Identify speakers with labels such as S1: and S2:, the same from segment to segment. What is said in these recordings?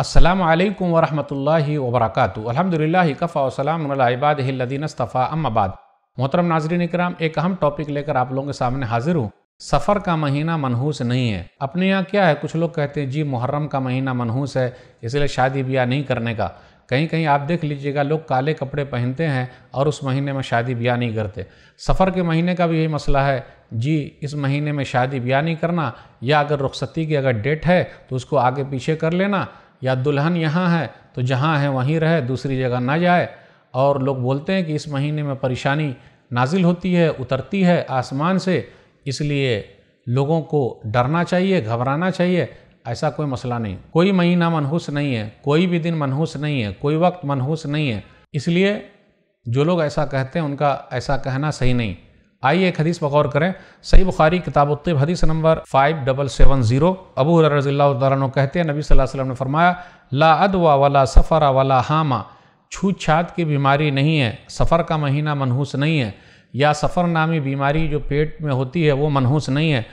S1: अल्लाम वरहमल वबरक अलहमदिल्ला कफ़ा वसलामबादीनस्तफ़ा अम्माबाद मोहतरम नाजरीन कराम एक अहम टॉपिक लेकर आप लोगों के सामने हाजिर हूँ सफ़र का महीना मनहूस नहीं है अपने यहाँ क्या है कुछ लोग कहते हैं जी मुहर्रम का महीना मनहूस है इसलिए शादी ब्याह नहीं करने का कहीं कहीं आप देख लीजिएगा लोग काले कपड़े पहनते हैं और उस महीने में शादी ब्याह नहीं करते सफ़र के महीने का भी यही मसला है जी इस महीने में शादी ब्याह नहीं करना या अगर रुखसती की अगर डेट है तो उसको आगे पीछे कर लेना या दुल्हन यहाँ है तो जहाँ है वहीं रहे दूसरी जगह ना जाए और लोग बोलते हैं कि इस महीने में परेशानी नाजिल होती है उतरती है आसमान से इसलिए लोगों को डरना चाहिए घबराना चाहिए ऐसा कोई मसला नहीं कोई महीना मनहूस नहीं है कोई भी दिन मनहूस नहीं है कोई वक्त मनहूस नहीं है इसलिए जो लोग ऐसा कहते हैं उनका ऐसा कहना सही नहीं आइए एक हदीस पर गौर करें सही बुखारी किताब उत्तब हदीस नंबर फाइव डबल सेवन जीरो अबू रजील्ला कहते हैं नबी सल्लल्लाहु अलैहि वसल्लम ने फरमाया ला अदवा वाला सफ़रा वाला हामा छूत छात की बीमारी नहीं है सफ़र का महीना मनहूस नहीं है या सफ़र नामी बीमारी जो पेट में होती है वो मनहूस नहीं है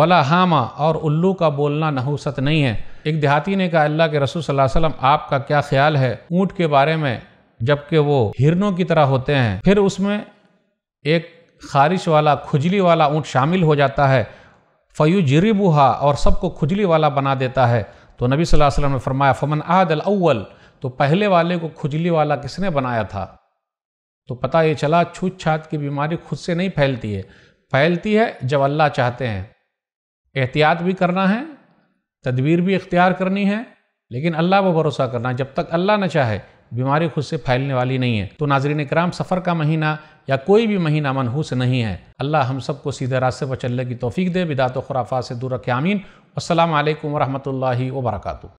S1: वाला हामा और उल्लू का बोलना नहूसत नहीं है एक देहाती ने कहा अल्लाह के रसूल सल्लल्लाहु आपका क्या ख्याल है ऊँट के बारे में जबकि वो हिरनों की तरह होते हैं फिर उसमें एक खारिश वाला खुजली वाला ऊँट शामिल हो जाता है फ़यु जरिबुहा और सबको खुजली वाला बना देता है तो नबी सल्लल्लाहु अलैहि वसल्लम ने फरमाया फ़मन आदल अव्वल तो पहले वाले को खुजली वाला किसने बनाया था तो पता ये चला छूत छात की बीमारी खुद से नहीं फैलती है फैलती है जब अल्लाह चाहते हैं एहतियात भी करना है तदबीर भी इख्तियार करनी है लेकिन अल्लाह पर भरोसा करना है जब तक अल्लाह न चाहे बीमारी खुद से फैलने वाली नहीं है तो नाजरीन कराम सफ़र का महीना या कोई भी महीना मनहूस नहीं है अल्लाह हम सबको सीधे रास्ते पर चलने की तोफ़ी दे बिदात खुराफा से दूर रखे आमीन वरहमल वर्का